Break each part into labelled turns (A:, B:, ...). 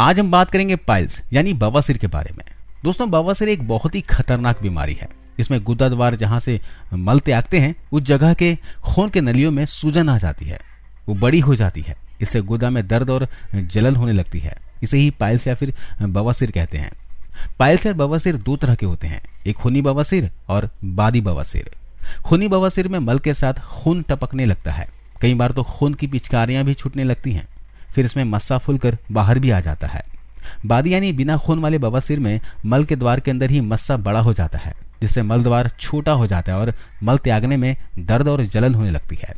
A: आज हम बात करेंगे पाइल्स यानी बवासीर के बारे में दोस्तों बवासीर एक बहुत ही खतरनाक बीमारी है इसमें गुदा द्वार जहां से मल त्यागते हैं उस जगह के खून के नलियों में सूजन आ जाती है वो बड़ी हो जाती है इससे गुदा में दर्द और जलन होने लगती है इसे ही पाइल्स या फिर बवासीर कहते हैं पाइल्स और बवासीर दो तरह के होते हैं एक खूनी बवासीर और बादी बवासीर खूनी बवासीर में मल के साथ खून टपकने लगता है कई बार तो खून की पिचकारियां भी छूटने लगती हैं फिर इसमें मस्सा फुलकर बाहर भी आ जाता है बादी यानी बिना खून वाले बवासीर में मल के द्वार के अंदर ही मस्सा बड़ा हो जाता है जिससे मल द्वार छोटा हो जाता है और मल त्यागने में दर्द और जलन होने लगती है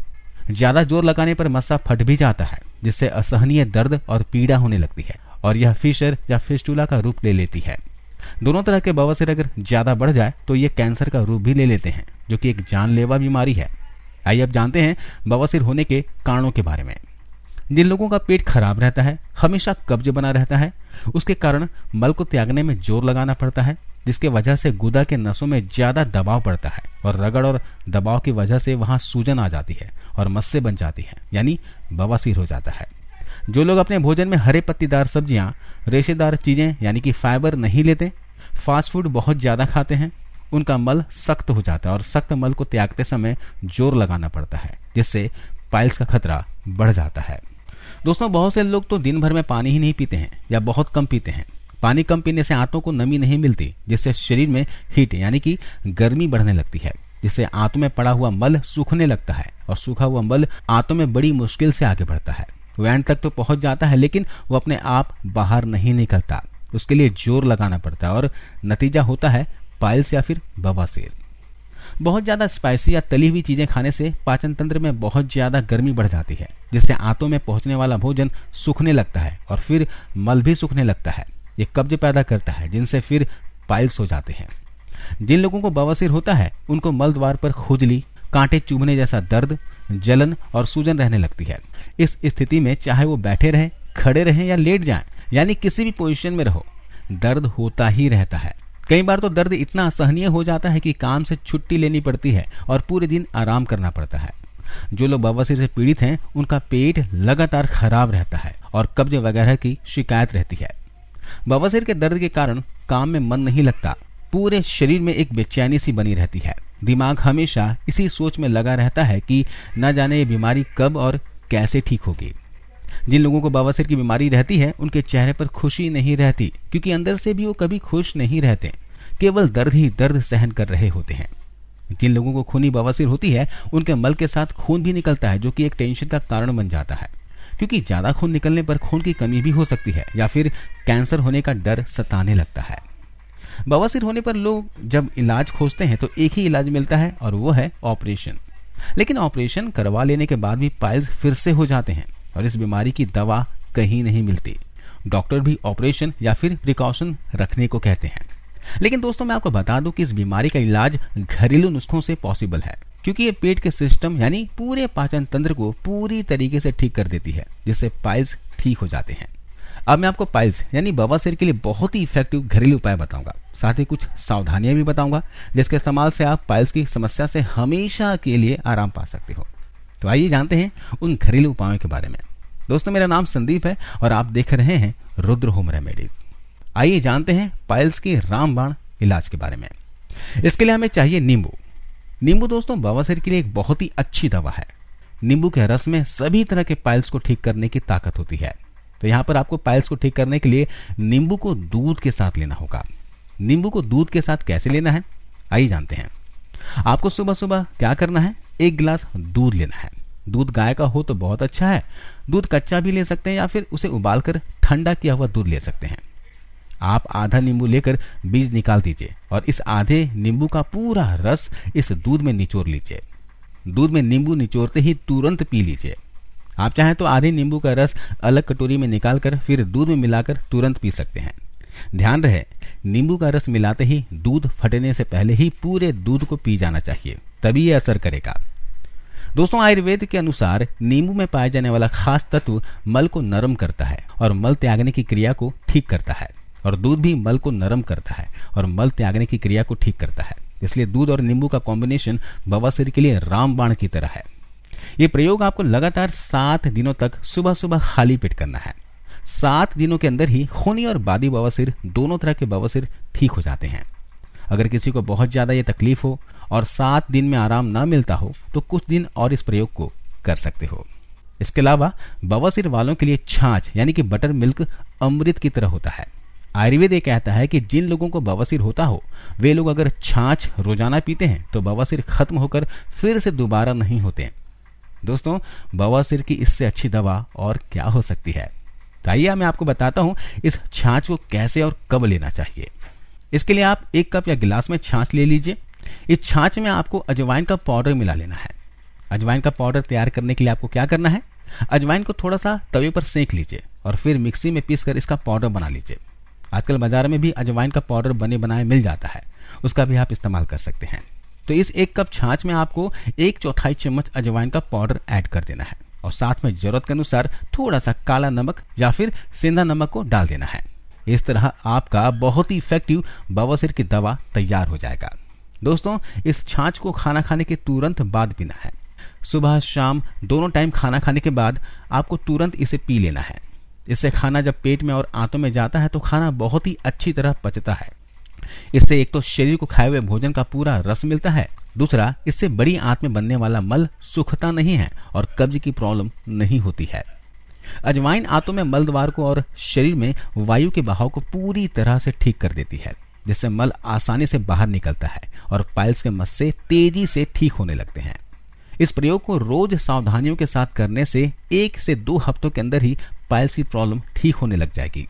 A: ज्यादा जोर लगाने पर मस्सा फट भी जाता है जिससे असहनीय दर्द और पीड़ा होने लगती है और यह फिशर या फिस्टूला का रूप ले लेती है दोनों तरह के बवासीर अगर ज्यादा बढ़ जाए तो ये कैंसर का रूप भी ले लेते हैं जो कि एक जानलेवा बीमारी है आइए अब जानते हैं बवासीर होने के कारणों के बारे में जिन लोगों का पेट खराब रहता है हमेशा कब्ज बना रहता है उसके कारण मल को त्यागने में जोर लगाना पड़ता है जिसके वजह से गुदा के नसों में ज्यादा दबाव पड़ता है और रगड़ और दबाव की वजह से वहां सूजन आ जाती है और मस्से बन जाती है यानी बवासीर हो जाता है जो लोग अपने भोजन में हरे पत्तीदार सब्जियां रेशेदार चीजें यानी कि फाइबर नहीं लेते फास्ट फूड बहुत ज्यादा खाते हैं उनका मल सख्त हो जाता है और सख्त मल को त्यागते समय जोर लगाना पड़ता है जिससे पाइल्स का खतरा बढ़ जाता है दोस्तों बहुत से लोग तो दिन भर में पानी ही नहीं पीते हैं या बहुत कम पीते हैं पानी कम पीने से आंतों को नमी नहीं मिलती जिससे शरीर में हीट यानी कि गर्मी बढ़ने लगती है जिससे आंतों में पड़ा हुआ मल सूखने लगता है और सूखा हुआ मल आंतों में बड़ी मुश्किल से आगे बढ़ता है वैन तक तो पहुंच जाता है लेकिन वो अपने आप बाहर नहीं निकलता उसके लिए जोर लगाना पड़ता है और नतीजा होता है पाइल्स या फिर बवासीर बहुत ज्यादा स्पाइसी या तली हुई चीजें खाने से पाचन तंत्र में बहुत ज्यादा गर्मी बढ़ जाती है जिससे आंतों में पहुंचने वाला भोजन सूखने लगता है और फिर मल भी सूखने लगता है ये कब्ज पैदा करता है जिनसे फिर पाइल्स हो जाते हैं जिन लोगों को बवासीर होता है उनको मल द्वार पर खुजली कांटे चुभने जैसा दर्द जलन और सूजन रहने लगती है इस स्थिति में चाहे वो बैठे रहे खड़े रहे या लेट जाए यानी किसी भी पोजिशन में रहो दर्द होता ही रहता है कई बार तो दर्द इतना असहनीय हो जाता है कि काम से छुट्टी लेनी पड़ती है और पूरे दिन आराम करना पड़ता है जो लोग बवासीर से पीड़ित हैं उनका पेट लगातार खराब रहता है और कब्ज वगैरह की शिकायत रहती है बवासीर के दर्द के कारण काम में मन नहीं लगता पूरे शरीर में एक बेचैनी सी बनी रहती है दिमाग हमेशा इसी सोच में लगा रहता है कि न जाने ये बीमारी कब और कैसे ठीक होगी जिन लोगों को बवासीर की बीमारी रहती है उनके चेहरे पर खुशी नहीं रहती क्योंकि अंदर से भी वो कभी खुश नहीं रहते केवल दर्द ही दर्द सहन कर रहे होते हैं जिन लोगों को खूनी बवासीर होती है उनके मल के साथ खून भी निकलता है जो कि एक टेंशन का कारण बन जाता है क्योंकि ज्यादा खून निकलने पर खून की कमी भी हो सकती है या फिर कैंसर होने का डर सताने लगता है बवासीर होने पर लोग जब इलाज खोजते हैं तो एक ही इलाज मिलता है और वो है ऑपरेशन लेकिन ऑपरेशन करवा लेने के बाद भी पाइल्स फिर से हो जाते हैं और इस बीमारी की दवा कहीं नहीं मिलती डॉक्टर भी ऑपरेशन या फिर प्रिकॉशन रखने को कहते हैं लेकिन दोस्तों मैं आपको बता दूं कि इस बीमारी का इलाज घरेलू नुस्खों से पॉसिबल है क्योंकि ये पेट के सिस्टम यानी पूरे पाचन तंत्र को पूरी तरीके से ठीक कर देती है जिससे पाइल्स ठीक हो जाते हैं अब मैं आपको पाइल्स यानी बवासीर के लिए बहुत ही इफेक्टिव घरेलू उपाय बताऊंगा साथ ही कुछ सावधानियां भी बताऊंगा जिसके इस्तेमाल से आप पाइल्स की समस्या से हमेशा के लिए आराम पा सकते हो तो आइए जानते हैं उन घरेलू उपायों के बारे में दोस्तों मेरा नाम संदीप है और आप देख रहे हैं रुद्र होम रेमेडीज आइए जानते हैं पाइल्स के रामबाण इलाज के बारे में इसके लिए हमें चाहिए नींबू नींबू दोस्तों बवासीर के लिए एक बहुत ही अच्छी दवा है नींबू के रस में सभी तरह के पाइल्स को ठीक करने की ताकत होती है तो यहां पर आपको पाइल्स को ठीक करने के लिए नींबू को दूध के साथ लेना होगा नींबू को दूध के साथ कैसे लेना है आइए जानते हैं आपको सुबह सुबह क्या करना है एक गिलास दूध लेना है दूध गाय का हो तो बहुत अच्छा है दूध कच्चा भी ले सकते हैं या फिर उसे उबालकर ठंडा किया हुआ दूध ले सकते हैं आप आधा नींबू लेकर बीज निकाल दीजिए और इस आधे नींबू का पूरा रस इस दूध में निचोड़ लीजिए दूध में नींबू निचोड़ते ही तुरंत पी लीजिए आप चाहें तो आधे नींबू का रस अलग कटोरी में निकालकर फिर दूध में मिलाकर तुरंत पी सकते हैं ध्यान रहे नींबू का रस मिलाते ही दूध फटने से पहले ही पूरे दूध को पी जाना चाहिए तभी यह असर करेगा दोस्तों आयुर्वेद के अनुसार नींबू में पाया जाने वाला खास तत्व मल को नरम करता है और मल त्यागने की क्रिया को ठीक करता है और दूध भी मल को नरम करता है और मल त्यागने की क्रिया को ठीक करता है इसलिए दूध और नींबू का कॉम्बिनेशन बवासीर के लिए रामबाण की तरह है ये प्रयोग आपको लगातार सात दिनों तक सुबह सुबह खाली पेट करना है सात दिनों के अंदर ही खूनी और बादी बवासीर दोनों तरह के बवासीर ठीक हो जाते हैं अगर किसी को बहुत ज्यादा ये तकलीफ हो और सात दिन में आराम ना मिलता हो तो कुछ दिन और इस प्रयोग को कर सकते हो इसके अलावा बवासीर वालों के लिए छाछ यानी कि बटर मिल्क अमृत की तरह होता है आयुर्वेद ये कहता है कि जिन लोगों को बवासीर होता हो वे लोग अगर छाछ रोजाना पीते हैं तो बवासीर खत्म होकर फिर से दोबारा नहीं होते दोस्तों बवासीर की इससे अच्छी दवा और क्या हो सकती है तो आइए मैं आपको बताता हूं इस छाछ को कैसे और कब लेना चाहिए इसके लिए आप एक कप या गिलास में छाछ ले लीजिए इस छाछ में आपको अजवाइन का पाउडर मिला लेना है अजवाइन का पाउडर तैयार करने के लिए आपको क्या करना है अजवाइन को थोड़ा सा तवे पर सेक लीजिए और फिर मिक्सी में पीसकर इसका पाउडर बना लीजिए आजकल बाजार में भी अजवाइन का पाउडर बने बनाए मिल जाता है उसका भी आप इस्तेमाल कर सकते हैं तो इस एक कप छाछ में आपको एक चौथाई चम्मच अजवाइन का पाउडर ऐड कर देना है और साथ में जरूरत के अनुसार थोड़ा सा काला नमक या फिर सेंधा नमक को डाल देना है इस तरह आपका बहुत ही इफेक्टिव बवासीर की दवा तैयार हो जाएगा दोस्तों इस छाछ को खाना खाने के तुरंत बाद पीना है सुबह शाम दोनों टाइम खाना खाने के बाद आपको तुरंत इसे पी लेना है इससे खाना जब पेट में और आंतों में जाता है तो खाना बहुत ही अच्छी तरह पचता है इससे एक तो शरीर को खाए हुए भोजन का पूरा रस मिलता है दूसरा इससे बड़ी आंत में बनने वाला मल सुखता नहीं है और कब्ज की प्रॉब्लम नहीं होती है अजवाइन आंतों में मल द्वार को और शरीर में वायु के बहाव को पूरी तरह से ठीक कर देती है जिससे मल आसानी से बाहर निकलता है और पाइल्स के मस्से तेजी से ठीक होने लगते हैं इस प्रयोग को रोज सावधानियों के साथ करने से एक से दो हफ्तों के अंदर ही पाइल्स की प्रॉब्लम ठीक होने लग जाएगी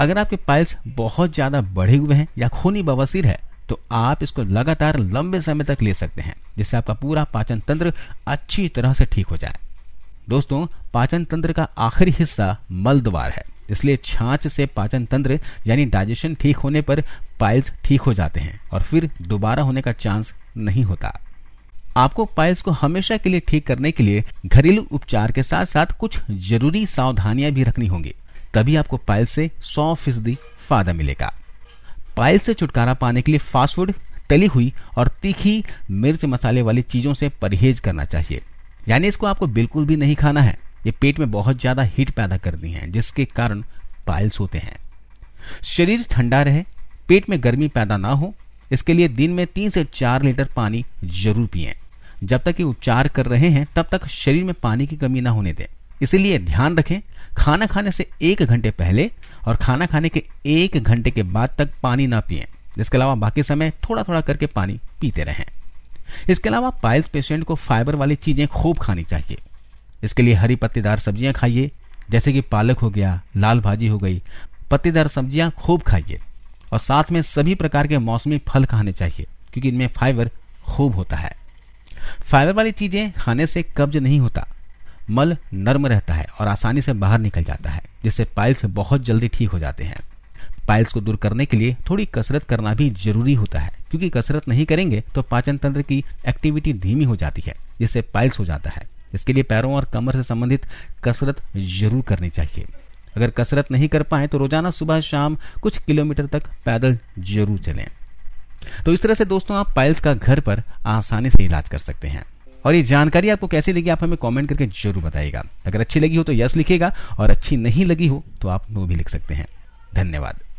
A: अगर आपके पाइल्स बहुत ज़्यादा बढ़े हुए हैं या खूनी बवासीर है तो आप इसको लगातार लंबे समय तक ले सकते हैं जिससे आपका पूरा पाचन तंत्र अच्छी तरह से ठीक हो जाए दोस्तों पाचन तंत्र का आखिरी हिस्सा मल द्वार है इसलिए छाछ से पाचन तंत्र यानी डाइजेशन ठीक होने पर पाइल्स ठीक हो जाते हैं और फिर दोबारा होने का चांस नहीं होता आपको पाइल्स को हमेशा के लिए ठीक करने के लिए घरेलू उपचार के साथ साथ कुछ जरूरी सावधानियां भी रखनी होंगी तभी आपको पाइल से सौ फीसदी फायदा मिलेगा पाइल से छुटकारा पाने के लिए फास्ट फूड तली हुई और तीखी मिर्च मसाले वाली चीजों से परहेज करना चाहिए यानी इसको आपको बिल्कुल भी नहीं खाना है ये पेट में बहुत ज्यादा हीट पैदा करती है जिसके कारण पाइल्स होते हैं शरीर ठंडा रहे पेट में गर्मी पैदा ना हो इसके लिए दिन में तीन से चार लीटर पानी जरूर पिए जब तक ये उपचार कर रहे हैं तब तक शरीर में पानी की कमी ना होने दें इसीलिए ध्यान रखें खाना खाने से एक घंटे पहले और खाना खाने के एक घंटे के बाद तक पानी ना पिए इसके अलावा बाकी समय थोड़ा थोड़ा करके पानी पीते रहें इसके अलावा पाइल्स पेशेंट को फाइबर वाली चीजें खूब खानी चाहिए इसके लिए हरी पत्तेदार सब्जियां खाइए जैसे कि पालक हो गया लाल भाजी हो गई पत्तेदार सब्जियां खूब खाइए और साथ में सभी प्रकार के मौसमी फल खाने चाहिए क्योंकि इनमें फाइबर खूब होता है फाइबर वाली चीजें खाने से कब्ज नहीं होता मल नर्म रहता है और आसानी से बाहर निकल जाता है जिससे पाइल्स बहुत जल्दी ठीक हो जाते हैं पाइल्स को दूर करने के लिए थोड़ी कसरत करना भी जरूरी होता है क्योंकि कसरत नहीं करेंगे तो पाचन तंत्र की एक्टिविटी धीमी हो जाती है जिससे पाइल्स हो जाता है इसके लिए पैरों और कमर से संबंधित कसरत जरूर करनी चाहिए अगर कसरत नहीं कर पाए तो रोजाना सुबह शाम कुछ किलोमीटर तक पैदल जरूर चलें तो इस तरह से दोस्तों आप पाइल्स का घर पर आसानी से इलाज कर सकते हैं और ये जानकारी आपको कैसी लगी आप हमें कमेंट करके जरूर बताइएगा अगर अच्छी लगी हो तो यस लिखेगा और अच्छी नहीं लगी हो तो आप नो भी लिख सकते हैं धन्यवाद